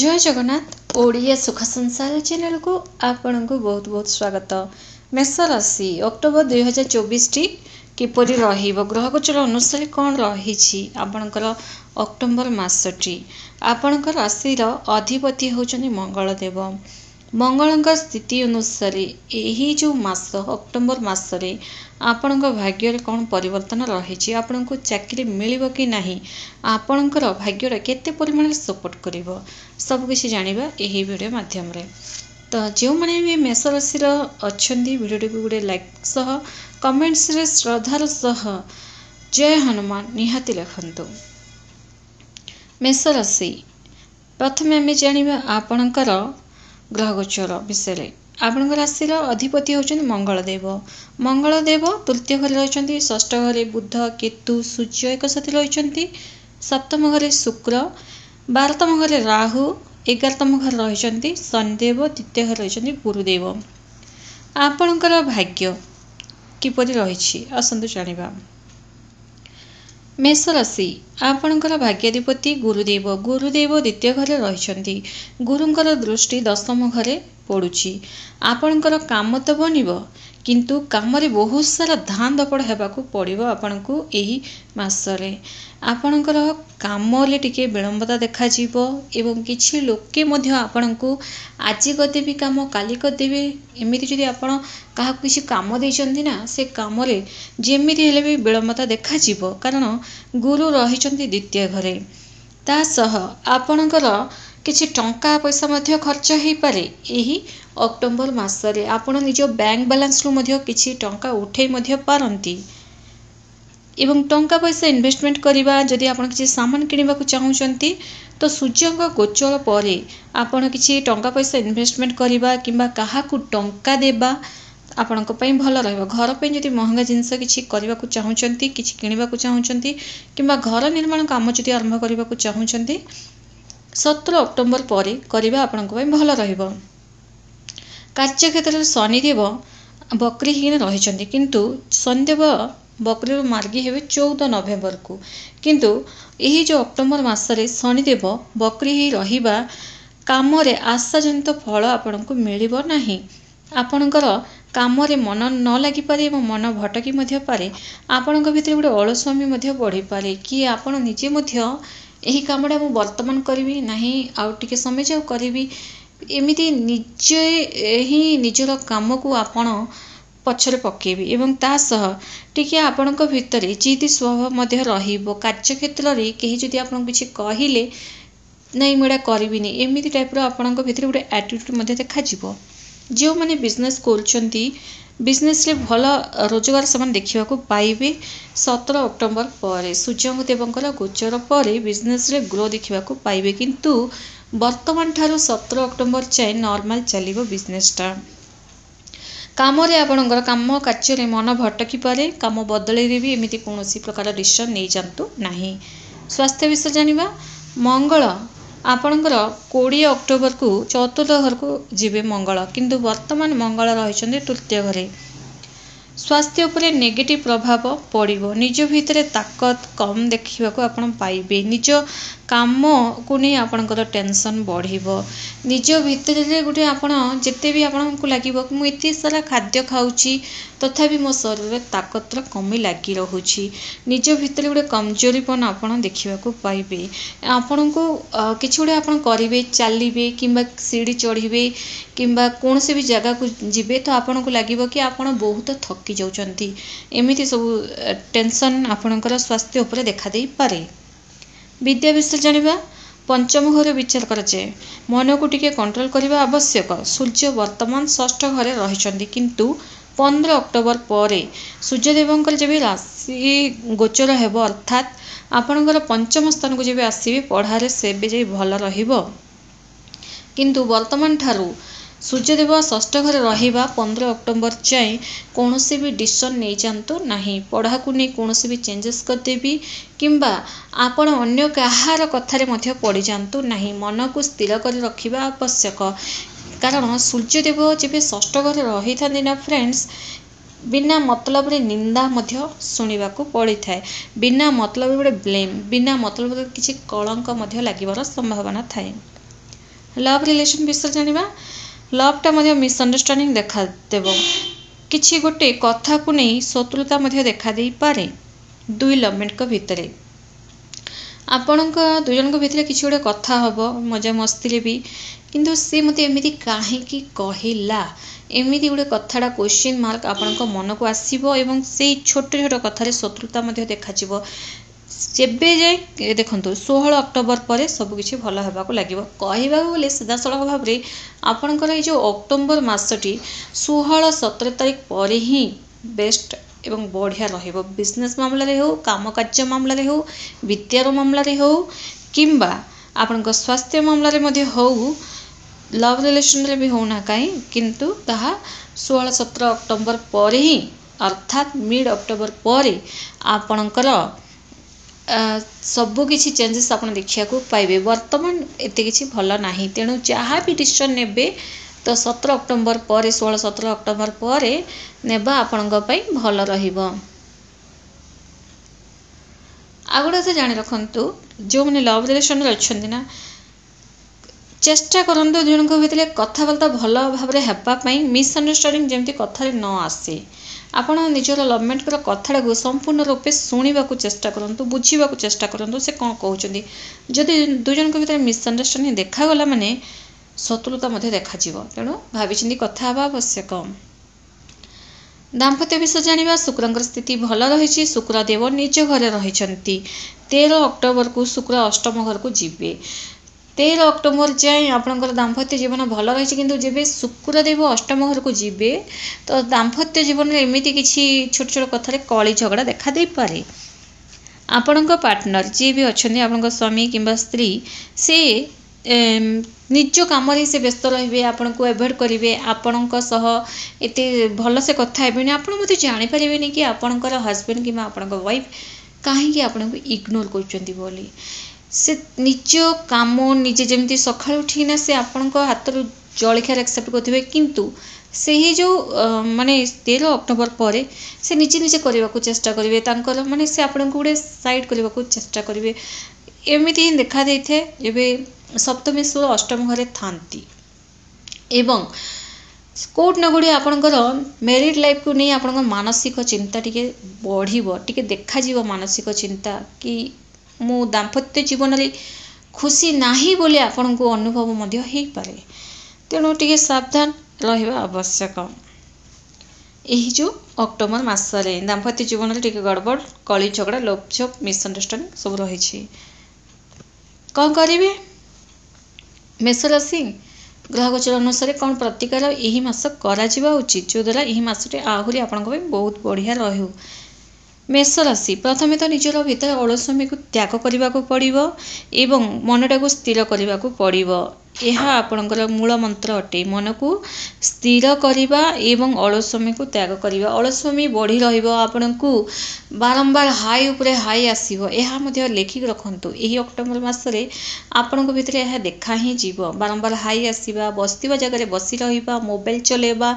ଜୟ ଜଗନ୍ନାଥ ଓଡ଼ିଆ ସୁଖ ସଂସାର ଚ୍ୟାନେଲକୁ ଆପଣଙ୍କୁ ବହୁତ ବହୁତ ସ୍ୱାଗତ ମେଷ ରାଶି ଅକ୍ଟୋବର ଦୁଇ ହଜାର ଚବିଶଟି କିପରି ରହିବ ଗ୍ରହଗୋଚର ଅନୁସାରେ କ'ଣ ରହିଛି ଆପଣଙ୍କର ଅକ୍ଟୋବର ମାସଟି ଆପଣଙ୍କ ରାଶିର ଅଧିପତି ହେଉଛନ୍ତି ମଙ୍ଗଳଦେବ ମଙ୍ଗଳଙ୍କ ସ୍ଥିତି ଅନୁସାରେ ଏହି ଯେଉଁ ମାସ ଅକ୍ଟୋବର ମାସରେ ଆପଣଙ୍କ ଭାଗ୍ୟରେ କ'ଣ ପରିବର୍ତ୍ତନ ରହିଛି ଆପଣଙ୍କୁ ଚାକିରି ମିଳିବ କି ନାହିଁ ଆପଣଙ୍କର ଭାଗ୍ୟର କେତେ ପରିମାଣରେ ସପୋର୍ଟ କରିବ ସବୁକିଛି ଜାଣିବା ଏହି ଭିଡ଼ିଓ ମାଧ୍ୟମରେ ତ ଯେଉଁମାନେ ବି ମେଷ ରାଶିର ଅଛନ୍ତି ଭିଡ଼ିଓଟିକୁ ଗୋଟେ ଲାଇକ୍ ସହ କମେଣ୍ଟସରେ ଶ୍ରଦ୍ଧାର ସହ ଜୟ ହନୁମାନ ନିହାତି ଲେଖନ୍ତୁ ମେଷ ରାଶି ପ୍ରଥମେ ଆମେ ଜାଣିବା ଆପଣଙ୍କର ଗ୍ରହଗୋଚର ବିଷୟରେ ଆପଣଙ୍କ ରାଶିର ଅଧିପତି ହେଉଛନ୍ତି ମଙ୍ଗଳଦେବ ମଙ୍ଗଳଦେବ ତୃତୀୟ ଘରେ ରହିଛନ୍ତି ଷଷ୍ଠ ଘରେ ବୁଦ୍ଧ କେତୁ ସୂର୍ଯ୍ୟ ଏକ ସାଥେ ରହିଛନ୍ତି ସପ୍ତମ ଘରେ ଶୁକ୍ର ବାରତମ ଘରେ ରାହୁ ଏଗାରତମ ଘରେ ରହିଛନ୍ତି ଶନିଦେବ ଦ୍ୱିତୀୟ ଘରେ ରହିଛନ୍ତି ଗୁରୁଦେବ ଆପଣଙ୍କର ଭାଗ୍ୟ କିପରି ରହିଛି ଆସନ୍ତୁ ଜାଣିବା ମେଷରାଶି ଆପଣଙ୍କର ଭାଗ୍ୟାଧିପତି ଗୁରୁଦେବ ଗୁରୁଦେବ ଦ୍ୱିତୀୟ ଘରେ ରହିଛନ୍ତି ଗୁରୁଙ୍କର ଦୃଷ୍ଟି ଦଶମ ଘରେ ପଡ଼ୁଛି ଆପଣଙ୍କର କାମ ତ ବନିବ କିନ୍ତୁ କାମରେ ବହୁତ ସାରା ଧାନ ଦପଡ଼ ହେବାକୁ ପଡ଼ିବ ଆପଣଙ୍କୁ ଏହି ମାସରେ ଆପଣଙ୍କର କାମରେ ଟିକେ ବିଳମ୍ବତା ଦେଖାଯିବ ଏବଂ କିଛି ଲୋକେ ମଧ୍ୟ ଆପଣଙ୍କୁ ଆଜି କରିଦେବି କାମ କାଲି କରିଦେବି ଏମିତି ଯଦି ଆପଣ କାହାକୁ କିଛି କାମ ଦେଇଛନ୍ତି ନା ସେ କାମରେ ଯେମିତି ହେଲେ ବି ବିଳମ୍ବତା ଦେଖାଯିବ କାରଣ ଗୁରୁ ରହିଛନ୍ତି ଦ୍ୱିତୀୟ ଘରେ ତା ସହ ଆପଣଙ୍କର କିଛି ଟଙ୍କା ପଇସା ମଧ୍ୟ ଖର୍ଚ୍ଚ ହେଇପାରେ ଏହି ଅକ୍ଟୋବର ମାସରେ ଆପଣ ନିଜ ବ୍ୟାଙ୍କ ବାଲାନ୍ସରୁ ମଧ୍ୟ କିଛି ଟଙ୍କା ଉଠାଇ ମଧ୍ୟ ପାରନ୍ତି ଏବଂ ଟଙ୍କା ପଇସା ଇନଭେଷ୍ଟମେଣ୍ଟ କରିବା ଯଦି ଆପଣ କିଛି ସାମାନ କିଣିବାକୁ ଚାହୁଁଛନ୍ତି ତ ସୂର୍ଯ୍ୟଙ୍କ ଗୋଚର ପରେ ଆପଣ କିଛି ଟଙ୍କା ପଇସା ଇନଭେଷ୍ଟମେଣ୍ଟ କରିବା କିମ୍ବା କାହାକୁ ଟଙ୍କା ଦେବା ଆପଣଙ୍କ ପାଇଁ ଭଲ ରହିବ ଘର ପାଇଁ ଯଦି ମହଙ୍ଗା ଜିନିଷ କିଛି କରିବାକୁ ଚାହୁଁଛନ୍ତି କିଛି କିଣିବାକୁ ଚାହୁଁଛନ୍ତି କିମ୍ବା ଘର ନିର୍ମାଣ କାମ ଯଦି ଆରମ୍ଭ କରିବାକୁ ଚାହୁଁଛନ୍ତି ସତର ଅକ୍ଟୋବର ପରେ କରିବା ଆପଣଙ୍କ ପାଇଁ ଭଲ ରହିବ କାର୍ଯ୍ୟକ୍ଷେତ୍ରରେ ଶନିଦେବ ବକ୍ରି ହିଁ ରହିଛନ୍ତି କିନ୍ତୁ ଶନିଦେବ ବକ୍ରିରୁ ମାର୍ଗୀ ହେବେ ଚଉଦ ନଭେମ୍ବରକୁ କିନ୍ତୁ ଏହି ଯେଉଁ ଅକ୍ଟୋବର ମାସରେ ଶନିଦେବ ବକ୍ରି ବକ୍ରିହୀ ରହିବା କାମରେ ଆଶାଜନିତ ଫଳ ଆପଣଙ୍କୁ ମିଳିବ ନାହିଁ ଆପଣଙ୍କର କାମରେ ମନ ନ ଲାଗିପାରେ ଏବଂ ମନ ଭଟକି ମଧ୍ୟ ପାରେ ଆପଣଙ୍କ ଭିତରେ ଗୋଟେ ଅଳସ୍ୱାମୀ ମଧ୍ୟ ବଢ଼ିପାରେ କି ଆପଣ ନିଜେ ମଧ୍ୟ এহি কামডা আমি বৰ্তমান কৰিবই নাই আৰু ঠিকি সময়তে কৰিবই এমিতি নিজয়ে ইহি নিজৰ কামক আপোন পছৰ পকেবি এবং তাৰ সহ ঠিকি আপোনক ভিতৰী จิต সোৱভা মধ্য ৰহিবো কাৰ্যক্ষেত্ৰৰী কিহি যদি আপোনক কিছি কহিলে নাই মইডা কৰিবই নাই এমিতি টাইপৰ আপোনক ভিতৰী এটা এটটিউড মধ্য দেখাজিব जो मैंने बिजनेस करजनेस भल रोजगार से देखा पाइबे सतर अक्टोबर पर सूर्यदेवंर गोचर पर बिजनेस ग्रो देखा पाइबे किंतु बर्तमान ठार् सतर अक्टोबर जाए नर्माल चलो बिजनेसटा कमरे आपणकर कम कार्य मन भटकी पड़े कम बदल भी एमती कौन प्रकार डिशन नहीं जातु ना स्वास्थ्य विषय जानवा मंगल ଆପଣଙ୍କର କୋଡ଼ିଏ ଅକ୍ଟୋବରକୁ ଚତୁର୍ଥ ଘରକୁ ଯିବେ ମଙ୍ଗଳ କିନ୍ତୁ ବର୍ତ୍ତମାନ ମଙ୍ଗଳ ରହିଛନ୍ତି ତୃତୀୟ ଘରେ ସ୍ୱାସ୍ଥ୍ୟ ଉପରେ ନେଗେଟିଭ୍ ପ୍ରଭାବ ପଡ଼ିବ ନିଜ ଭିତରେ ତାକତ କମ୍ ଦେଖିବାକୁ ଆପଣ ପାଇବେ ନିଜ କାମକୁ ନେଇ ଆପଣଙ୍କର ଟେନସନ୍ ବଢ଼ିବ ନିଜ ଭିତରେ ଗୋଟେ ଆପଣ ଯେତେ ବି ଆପଣଙ୍କୁ ଲାଗିବ କି ମୁଁ ଏତେ ସାରା ଖାଦ୍ୟ ଖାଉଛି ତଥାପି ମୋ ଶରୀରରେ ତାକତର କମି ଲାଗି ରହୁଛି ନିଜ ଭିତରେ ଗୋଟେ କମଜୋରୀପଣ ଆପଣ ଦେଖିବାକୁ ପାଇବେ ଆପଣଙ୍କୁ କିଛି ଗୋଟେ ଆପଣ କରିବେ ଚାଲିବେ କିମ୍ବା ସିଡ଼ି ଚଢ଼ିବେ କିମ୍ବା କୌଣସି ବି ଜାଗାକୁ ଯିବେ ତ ଆପଣଙ୍କୁ ଲାଗିବ କି ଆପଣ ବହୁତ ଥକ ଥକି ଯାଉଛନ୍ତି ଏମିତି ସବୁ ଟେନସନ୍ ଆପଣଙ୍କର ସ୍ୱାସ୍ଥ୍ୟ ଉପରେ ଦେଖାଦେଇପାରେ ବିଦ୍ୟା ବିଷୟରେ ଜାଣିବା ପଞ୍ଚମ ଘରେ ବିଚାର କରାଯାଏ ମନକୁ ଟିକେ କଣ୍ଟ୍ରୋଲ କରିବା ଆବଶ୍ୟକ ସୂର୍ଯ୍ୟ ବର୍ତ୍ତମାନ ଷଷ୍ଠ ଘରେ ରହିଛନ୍ତି କିନ୍ତୁ ପନ୍ଦର ଅକ୍ଟୋବର ପରେ ସୂର୍ଯ୍ୟଦେବଙ୍କର ଯେବେ ରାଶି ଗୋଚର ହେବ ଅର୍ଥାତ୍ ଆପଣଙ୍କର ପଞ୍ଚମ ସ୍ଥାନକୁ ଯେବେ ଆସିବେ ପଢ଼ାରେ ସେବେ ଯାଇ ଭଲ ରହିବ କିନ୍ତୁ ବର୍ତ୍ତମାନ ଠାରୁ ସୂର୍ଯ୍ୟଦେବ ଷଷ୍ଠ ଘରେ ରହିବା ପନ୍ଦର ଅକ୍ଟୋବର ଯାଏଁ କୌଣସି ବି ଡିସିସନ୍ ନେଇଯାଆନ୍ତୁ ନାହିଁ ପଢ଼ାକୁ ନେଇ କୌଣସି ବି ଚେଞ୍ଜେସ୍ କରିଦେବି କିମ୍ବା ଆପଣ ଅନ୍ୟ କାହାର କଥାରେ ମଧ୍ୟ ପଡ଼ିଯାଆନ୍ତୁ ନାହିଁ ମନକୁ ସ୍ଥିର କରି ରଖିବା ଆବଶ୍ୟକ କାରଣ ସୂର୍ଯ୍ୟଦେବ ଯେବେ ଷଷ୍ଠ ଘରେ ରହିଥାନ୍ତି ନା ଫ୍ରେଣ୍ଡସ୍ ବିନା ମତଲବରେ ନିନ୍ଦା ମଧ୍ୟ ଶୁଣିବାକୁ ପଡ଼ିଥାଏ ବିନା ମତଲବ ଗୋଟେ ବ୍ଲେମ୍ ବିନା ମତଲବ କିଛି କଳଙ୍କ ମଧ୍ୟ ଲାଗିବାର ସମ୍ଭାବନା ଥାଏ ଲଭ୍ ରିଲେସନ୍ ବିଷୟରେ ଜାଣିବା ଲଭ୍ଟା ମଧ୍ୟ ମିସ୍ଅଣ୍ଡରଷ୍ଟାଣ୍ଡିଂ ଦେଖାଦେବ କିଛି ଗୋଟେ କଥାକୁ ନେଇ ଶତ୍ରୁତା ମଧ୍ୟ ଦେଖାଦେଇପାରେ ଦୁଇ ଲଭ୍ମେଣ୍ଟଙ୍କ ଭିତରେ ଆପଣଙ୍କ ଦୁଇ ଜଣଙ୍କ ଭିତରେ କିଛି ଗୋଟେ କଥା ହେବ ମଜା ମସ୍ତିରେ ବି କିନ୍ତୁ ସେ ମୋତେ ଏମିତି କାହିଁକି କହିଲା ଏମିତି ଗୋଟେ କଥାଟା କୋଶ୍ଚିନ୍ ମାର୍କ ଆପଣଙ୍କ ମନକୁ ଆସିବ ଏବଂ ସେଇ ଛୋଟ ଛୋଟ କଥାରେ ଶତ୍ରୁତା ମଧ୍ୟ ଦେଖାଯିବ ଯେବେ ଯାଏ ଦେଖନ୍ତୁ ଷୋହଳ ଅକ୍ଟୋବର ପରେ ସବୁକିଛି ଭଲ ହେବାକୁ ଲାଗିବ କହିବାକୁ ଗଲେ ସିଧାସଳଖ ଭାବରେ ଆପଣଙ୍କର ଏଇ ଯେଉଁ ଅକ୍ଟୋବର ମାସଟି ଷୋହଳ ସତର ତାରିଖ ପରେ ହିଁ ବେଷ୍ଟ ଏବଂ ବଢ଼ିଆ ରହିବ ବିଜନେସ୍ ମାମଲାରେ ହେଉ କାମ କାର୍ଯ୍ୟ ମାମଲାରେ ହେଉ ବିଦ୍ୟାର ମାମଲାରେ ହେଉ କିମ୍ବା ଆପଣଙ୍କ ସ୍ୱାସ୍ଥ୍ୟ ମାମଲାରେ ମଧ୍ୟ ହେଉ ଲଭ୍ ରିଲେସନ୍ରେ ବି ହେଉନା କାହିଁ କିନ୍ତୁ ତାହା ଷୋହଳ ସତର ଅକ୍ଟୋବର ପରେ ହିଁ ଅର୍ଥାତ୍ ମିଡ଼୍ ଅକ୍ଟୋବର ପରେ ଆପଣଙ୍କର ସବୁ କିଛି ଚେଞ୍ଜେସ୍ ଆପଣ ଦେଖିବାକୁ ପାଇବେ ବର୍ତ୍ତମାନ ଏତେ କିଛି ଭଲ ନାହିଁ ତେଣୁ ଯାହା ବି ଡିସିସନ୍ ନେବେ ତ ସତର ଅକ୍ଟୋବର ପରେ ଷୋହଳ ସତର ଅକ୍ଟୋବର ପରେ ନେବା ଆପଣଙ୍କ ପାଇଁ ଭଲ ରହିବ ଆଉ ଗୋଟେ କଥା ଜାଣି ରଖନ୍ତୁ ଯେଉଁମାନେ ଲଭ୍ ରିଲେସନ୍ରେ ଅଛନ୍ତି ନା ଚେଷ୍ଟା କରନ୍ତୁ ଜଣଙ୍କ ଭିତରେ କଥାବାର୍ତ୍ତା ଭଲ ଭାବରେ ହେବା ପାଇଁ ମିସ୍ଅଣ୍ଡରଷ୍ଟାଣ୍ଡିଂ ଯେମିତି କଥାରେ ନ ଆସେ ଆପଣ ନିଜର ଲଭମେଣ୍ଟଙ୍କର କଥାଟାକୁ ସମ୍ପୂର୍ଣ୍ଣ ରୂପେ ଶୁଣିବାକୁ ଚେଷ୍ଟା କରନ୍ତୁ ବୁଝିବାକୁ ଚେଷ୍ଟା କରନ୍ତୁ ସେ କ'ଣ କହୁଛନ୍ତି ଯଦି ଦୁଇ ଜଣଙ୍କ ଭିତରେ ମିସ୍ଅଣ୍ଡରଷ୍ଟାଣ୍ଡିଂ ଦେଖାଗଲା ମାନେ ଶତ୍ରୁତା ମଧ୍ୟ ଦେଖାଯିବ ତେଣୁ ଭାବିଛନ୍ତି କଥା ହେବା ଆବଶ୍ୟକ ଦାମ୍ପତ୍ୟ ବିଷୟ ଜାଣିବା ଶୁକ୍ରଙ୍କର ସ୍ଥିତି ଭଲ ରହିଛି ଶୁକ୍ରଦେବ ନିଜ ଘରେ ରହିଛନ୍ତି ତେର ଅକ୍ଟୋବରକୁ ଶୁକ୍ର ଅଷ୍ଟମ ଘରକୁ ଯିବେ ତେର ଅକ୍ଟୋବର ଯାଏଁ ଆପଣଙ୍କର ଦାମ୍ପତ୍ୟ ଜୀବନ ଭଲ ରହିଛି କିନ୍ତୁ ଯେବେ ଶୁକ୍ରଦେବ ଅଷ୍ଟମ ଘରକୁ ଯିବେ ତ ଦାମ୍ପତ୍ୟ ଜୀବନରେ ଏମିତି କିଛି ଛୋଟ ଛୋଟ କଥାରେ କଳି ଝଗଡ଼ା ଦେଖାଦେଇପାରେ ଆପଣଙ୍କ ପାର୍ଟନର୍ ଯିଏ ବି ଅଛନ୍ତି ଆପଣଙ୍କ ସ୍ୱାମୀ କିମ୍ବା ସ୍ତ୍ରୀ ସେ ନିଜ କାମରେ ସେ ବ୍ୟସ୍ତ ରହିବେ ଆପଣଙ୍କୁ ଆଭଏଡ଼୍ କରିବେ ଆପଣଙ୍କ ସହ ଏତେ ଭଲସେ କଥା ହେବେନି ଆପଣ ମଧ୍ୟ ଜାଣିପାରିବେନି କି ଆପଣଙ୍କର ହଜବେଣ୍ଡ କିମ୍ବା ଆପଣଙ୍କ ୱାଇଫ୍ କାହିଁକି ଆପଣଙ୍କୁ ଇଗ୍ନୋର୍ କରୁଛନ୍ତି ବୋଲି ସେ ନିଜ କାମ ନିଜେ ଯେମିତି ସକାଳୁ ଉଠିକିନା ସେ ଆପଣଙ୍କ ହାତରୁ ଜଳଖିଆ ଆକ୍ସେପ୍ଟ କରୁଥିବେ କିନ୍ତୁ ସେହି ଯେଉଁ ମାନେ ତେର ଅକ୍ଟୋବର ପରେ ସେ ନିଜେ ନିଜେ କରିବାକୁ ଚେଷ୍ଟା କରିବେ ତାଙ୍କର ମାନେ ସେ ଆପଣଙ୍କୁ ଗୋଟେ ସାଇଡ଼୍ କରିବାକୁ ଚେଷ୍ଟା କରିବେ ଏମିତି ହିଁ ଦେଖାଦେଇଥାଏ ଏବେ ସପ୍ତମୀ ଷୋଳ ଅଷ୍ଟମ ଘରେ ଥାନ୍ତି ଏବଂ କେଉଁଠି ନା କେଉଁଠି ଆପଣଙ୍କର ମ୍ୟାରିଡ଼୍ ଲାଇଫ୍କୁ ନେଇ ଆପଣଙ୍କ ମାନସିକ ଚିନ୍ତା ଟିକେ ବଢ଼ିବ ଟିକେ ଦେଖାଯିବ ମାନସିକ ଚିନ୍ତା କି ମୁଁ ଦାମ୍ପତ୍ୟ ଜୀବନରେ ଖୁସି ନାହିଁ ବୋଲି ଆପଣଙ୍କୁ ଅନୁଭବ ମଧ୍ୟ ହେଇପାରେ ତେଣୁ ଟିକେ ସାବଧାନ ରହିବା ଆବଶ୍ୟକ ଏହି ଯେଉଁ ଅକ୍ଟୋବର ମାସରେ ଦାମ୍ପତ୍ୟ ଜୀବନରେ ଟିକେ ଗଡ଼ବଡ଼ କଳି ଝଗଡ଼ା ଲୋପଝୋପ ମିସ୍ଅଣ୍ଡରଷ୍ଟାଣ୍ଡିଂ ସବୁ ରହିଛି କ'ଣ କରିବେ ମେଷରାଶି ଗ୍ରହଗୋଚର ଅନୁସାରେ କ'ଣ ପ୍ରତିକାର ଏହି ମାସ କରାଯିବା ଉଚିତ ଯଦ୍ୱାରା ଏହି ମାସଟି ଆହୁରି ଆପଣଙ୍କ ପାଇଁ ବହୁତ ବଢ଼ିଆ ରହୁ ମେଷ ରାଶି ପ୍ରଥମେ ତ ନିଜର ଭିତରେ ଓଳସୁଆମିକୁ ତ୍ୟାଗ କରିବାକୁ ପଡ଼ିବ ଏବଂ ମନଟାକୁ ସ୍ଥିର କରିବାକୁ ପଡ଼ିବ ଏହା ଆପଣଙ୍କର ମୂଳ ମନ୍ତ୍ର ଅଟେ ମନକୁ ସ୍ଥିର କରିବା ଏବଂ ଅଳସ୍ୱମୀକୁ ତ୍ୟାଗ କରିବା ଅଳସ୍ୱମୀ ବଢ଼ି ରହିବ ଆପଣଙ୍କୁ ବାରମ୍ବାର ହାଇ ଉପରେ ହାଇ ଆସିବ ଏହା ମଧ୍ୟ ଲେଖିକି ରଖନ୍ତୁ ଏହି ଅକ୍ଟୋବର ମାସରେ ଆପଣଙ୍କ ଭିତରେ ଏହା ଦେଖା ହିଁ ଯିବ ବାରମ୍ବାର ହାଇ ଆସିବା ବସିଥିବା ଜାଗାରେ ବସି ରହିବା ମୋବାଇଲ ଚଲାଇବା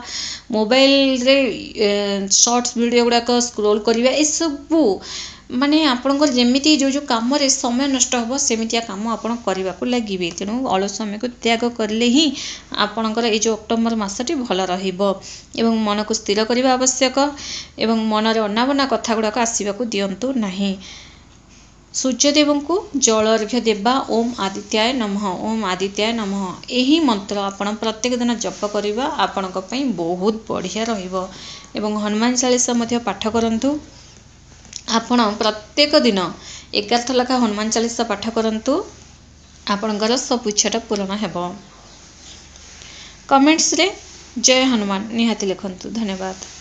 ମୋବାଇଲରେ ସର୍ଟସ୍ ଭିଡ଼ିଓ ଗୁଡ଼ାକ ସ୍କ୍ରୋଲ୍ କରିବା ଏସବୁ ମାନେ ଆପଣଙ୍କର ଯେମିତି ଯେଉଁ ଯେଉଁ କାମରେ ସମୟ ନଷ୍ଟ ହେବ ସେମିତିଆ କାମ ଆପଣ କରିବାକୁ ଲାଗିବେ ତେଣୁ ଅଳ ସମୟକୁ ତ୍ୟାଗ କରିଲେ ହିଁ ଆପଣଙ୍କର ଏଇ ଯେଉଁ ଅକ୍ଟୋବର ମାସଟି ଭଲ ରହିବ ଏବଂ ମନକୁ ସ୍ଥିର କରିବା ଆବଶ୍ୟକ ଏବଂ ମନରେ ଅନାବନା କଥା ଗୁଡ଼ାକ ଆସିବାକୁ ଦିଅନ୍ତୁ ନାହିଁ ସୂର୍ଯ୍ୟଦେବଙ୍କୁ ଜଳ ଅର୍ଘ୍ୟ ଦେବା ଓମ୍ ଆଦିତ୍ୟାୟ ନମଃ ଓମ୍ ଆଦିତ୍ୟାୟ ନମଃ ଏହି ମନ୍ତ୍ର ଆପଣ ପ୍ରତ୍ୟେକ ଦିନ ଜପ କରିବା ଆପଣଙ୍କ ପାଇଁ ବହୁତ ବଢ଼ିଆ ରହିବ ଏବଂ ହନୁମାନ ଚାଳିଶା ମଧ୍ୟ ପାଠ କରନ୍ତୁ ଆପଣ ପ୍ରତ୍ୟେକ ଦିନ ଏଗାରଥ ଲେଖା ହନୁମାନ ଚାଳିଶା ପାଠ କରନ୍ତୁ ଆପଣଙ୍କର ସବୁ ଇଚ୍ଛାଟା ପୂରଣ ହେବ କମେଣ୍ଟସରେ ଜୟ ହନୁମାନ ନିହାତି ଲେଖନ୍ତୁ ଧନ୍ୟବାଦ